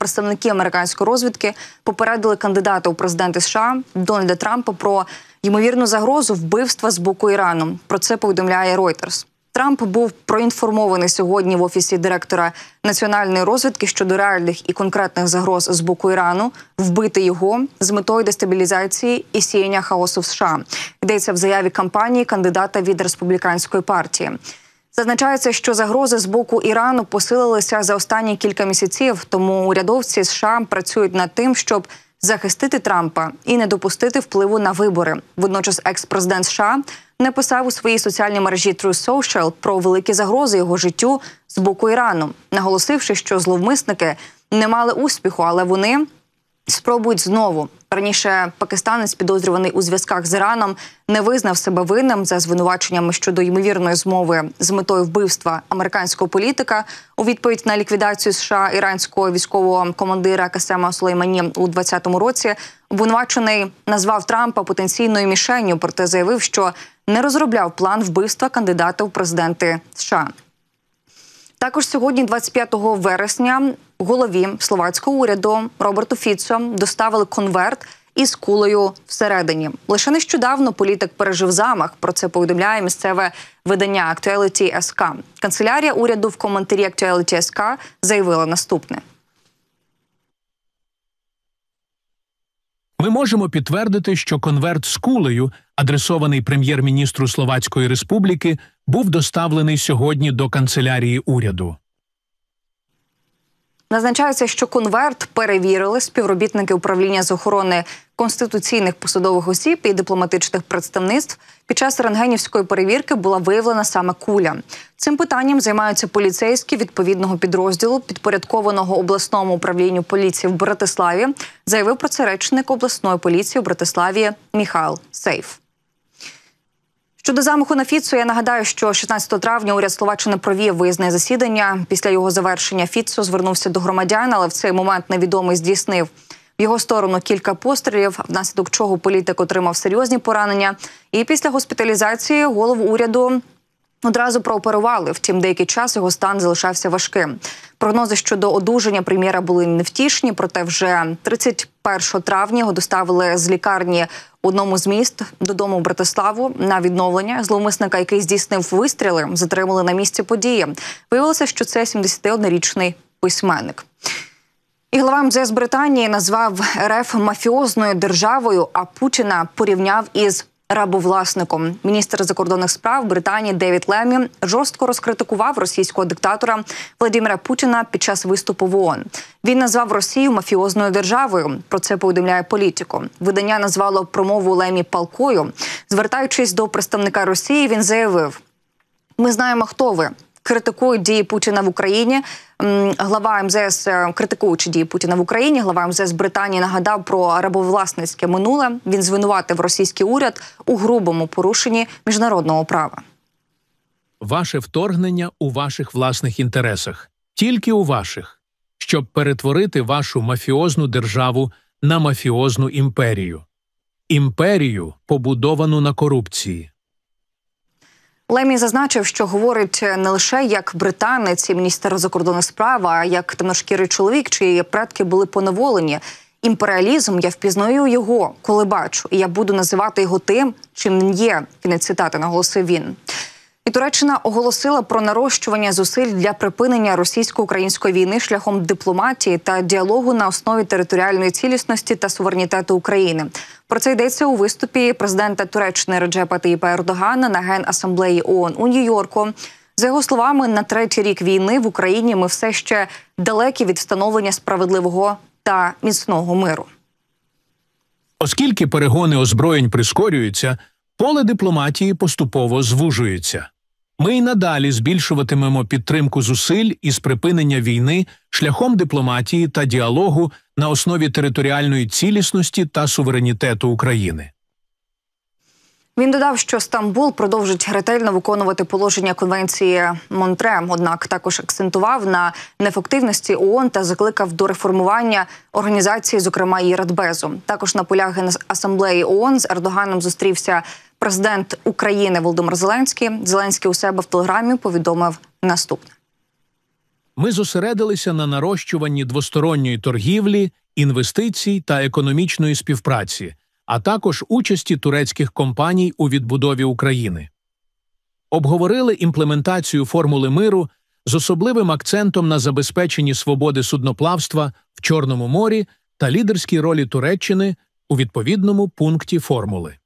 Представники американської розвідки попередили кандидата у президенти США Дональда Трампа про ймовірну загрозу вбивства з боку Ірану. Про це повідомляє Reuters. Трамп був проінформований сьогодні в офісі директора національної розвідки щодо реальних і конкретних загроз з боку Ірану вбити його з метою дестабілізації і сіяння хаосу в США. Йдеться в заяві кампанії кандидата від республіканської партії. Зазначається, що загрози з боку Ірану посилилися за останні кілька місяців. Тому урядовці США працюють над тим, щоб захистити Трампа і не допустити впливу на вибори. Водночас, екс-президент США написав у своїй соціальній мережі True Social про великі загрози його життю з боку Ірану, наголосивши, що зловмисники не мали успіху, але вони спробують знову. Раніше пакистанець, підозрюваний у зв'язках з Іраном, не визнав себе винним за звинуваченнями щодо ймовірної змови з метою вбивства американського політика у відповідь на ліквідацію США іранського військового командира Касема Сулеймані у 2020 році. Обвинувачений назвав Трампа потенційною мішенню, проте заявив, що не розробляв план вбивства кандидата в президенти США. Також сьогодні, 25 вересня, голові словацького уряду Роберту Фіцо доставили конверт із кулею всередині. Лише нещодавно політик пережив замах. Про це повідомляє місцеве видання Actuality СК. Канцелярія уряду в коментарі Actuality СК заявила наступне. Ми можемо підтвердити, що конверт з кулею, адресований прем'єр-міністру Словацької Республіки, був доставлений сьогодні до канцелярії уряду. Назначається, що конверт перевірили співробітники управління з охорони конституційних посадових осіб і дипломатичних представництв. Під час рентгенівської перевірки була виявлена саме куля. Цим питанням займаються поліцейські відповідного підрозділу, підпорядкованого обласному управлінню поліції в Братиславі. Заявив про це речник обласної поліції в Братиславі Міхайл Сейф. Щодо замаху на Фіцу, я нагадаю, що 16 травня уряд Словаччини провів виїзне засідання. Після його завершення Фіцу звернувся до громадян, але в цей момент невідомий здійснив в його сторону кілька пострілів, внаслідок чого політик отримав серйозні поранення. І після госпіталізації голову уряду. Одразу прооперували, втім, деякий час його стан залишався важким. Прогнози щодо одужання прем'єра були невтішні, проте вже 31 травня його доставили з лікарні в одному з міст додому в Братиславу на відновлення зловмисника, який здійснив вистріли, затримали на місці події. Виявилося, що це 71-річний письменник. І глава МЗС Британії назвав РФ мафіозною державою, а Путіна порівняв із рабовласником. Міністр закордонних справ Британії Девід Лемі жорстко розкритикував російського диктатора Владимира Путіна під час виступу в ООН. Він назвав Росію мафіозною державою. Про це повідомляє політику. Видання назвало промову Лемі палкою. Звертаючись до представника Росії, він заявив: ми знаємо, хто ви критикують дії Путіна в Україні. Глава МЗС е, критикуючи дії Путіна в Україні. Глава МЗС Британії нагадав про рабовласницьке минуле. Він звинуватив російський уряд у грубому порушенні міжнародного права. Ваше вторгнення у ваших власних інтересах, тільки у ваших, щоб перетворити вашу мафіозну державу на мафіозну імперію, імперію, побудовану на корупції. Лемі зазначив, що говорить не лише як британець і міністр закордонних справ, а як темношкірий чоловік, чиї предки були поневолені. Імперіалізм я впізнаю його, коли бачу, і я буду називати його тим, чим є. Кінець цитати наголосив він. Туреччина оголосила про нарощування зусиль для припинення російсько-української війни шляхом дипломатії та діалогу на основі територіальної цілісності та суверенітету України. Про це йдеться у виступі президента Туреччини Реджепа Таїпа Ердогана на генасамблеї ООН у Нью-Йорку. За його словами, на третій рік війни в Україні ми все ще далекі від встановлення справедливого та міцного миру. Оскільки перегони озброєнь прискорюються, поле дипломатії поступово звужується. Ми й надалі збільшуватимемо підтримку зусиль із припинення війни шляхом дипломатії та діалогу на основі територіальної цілісності та суверенітету України. Він додав, що Стамбул продовжить ретельно виконувати положення конвенції Монтре, однак також акцентував на неефективності ООН та закликав до реформування організації, зокрема її Радбезу. Також на полях асамблеї ООН з Ердоганом зустрівся Президент України Володимир Зеленський Зеленський у себе в телеграмі повідомив наступне: ми зосередилися на нарощуванні двосторонньої торгівлі, інвестицій та економічної співпраці, а також участі турецьких компаній у відбудові України. Обговорили імплементацію формули миру з особливим акцентом на забезпеченні свободи судноплавства в Чорному морі та лідерській ролі Туреччини у відповідному пункті формули.